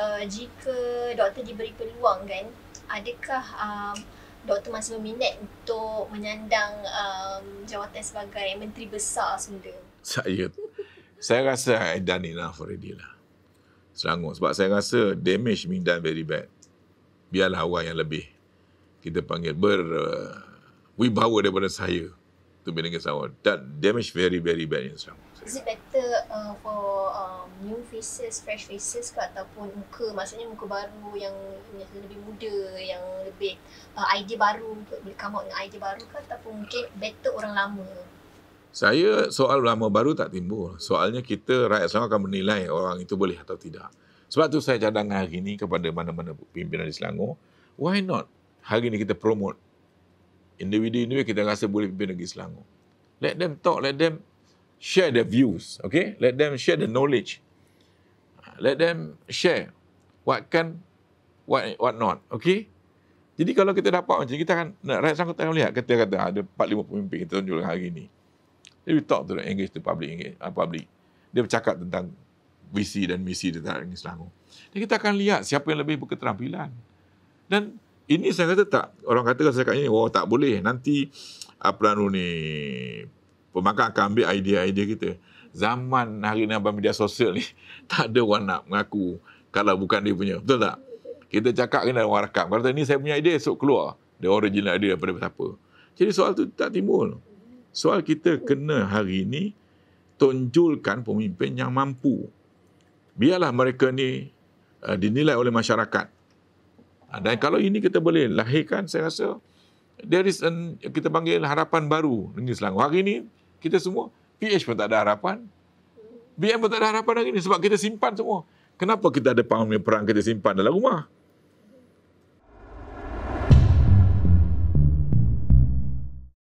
uh, jika doktor diberi peluang kan adakah um, doktor masih berminat untuk menyandang um, jawatan sebagai menteri besar semula saya saya rasa I done enough already lah Selangor sebab saya rasa damage being done very bad biarlah awak yang lebih kita panggil ber uh, wibawa daripada saya tu be dengan Selangor that damage very very bad in Selangor Is it better uh, for um, new faces, fresh faces ke ataupun muka, maksudnya muka baru yang, yang lebih muda, yang lebih uh, idea baru ke, boleh come out dengan idea baru ke ataupun mungkin better orang lama? Saya soal lama baru tak timbul. Soalnya kita rakyat Selangor akan menilai orang itu boleh atau tidak. Sebab tu saya cadangkan hari ini kepada mana-mana pimpinan di Selangor, why not hari ini kita promote individu-individu kita rasa boleh pimpin negeri Selangor. Let them talk, let them share the views. Okay, let them share the knowledge. Let them share what can, what what not. Okay. Jadi kalau kita dapat macam kita akan nak rakyat sangkut akan melihat kita kata ada empat lima pemimpin kita tunjuk hari ini. Jadi we talk to the English to public English, uh, public. Dia bercakap tentang visi dan misi tentang Selangor. Dan kita akan lihat siapa yang lebih berketerampilan. Dan ini saya kata tak orang kata saya cakap ini oh tak boleh nanti uh, apa ni Pemakan akan ambil idea-idea kita. Zaman hari ni abang media sosial ni, tak ada orang nak mengaku kalau bukan dia punya. Betul tak? Kita cakap kena orang rakam. Kata ni saya punya idea esok keluar. The original idea daripada siapa. Jadi soal tu tak timbul. Soal kita kena hari ni tonjolkan pemimpin yang mampu. Biarlah mereka ni uh, dinilai oleh masyarakat. Uh, dan kalau ini kita boleh lahirkan, saya rasa there is an, kita panggil harapan baru negeri Selangor. Hari ini kita semua PH pun tak ada harapan. BM pun tak ada harapan hari ini sebab kita simpan semua. Kenapa kita ada panggung perang kita simpan dalam rumah?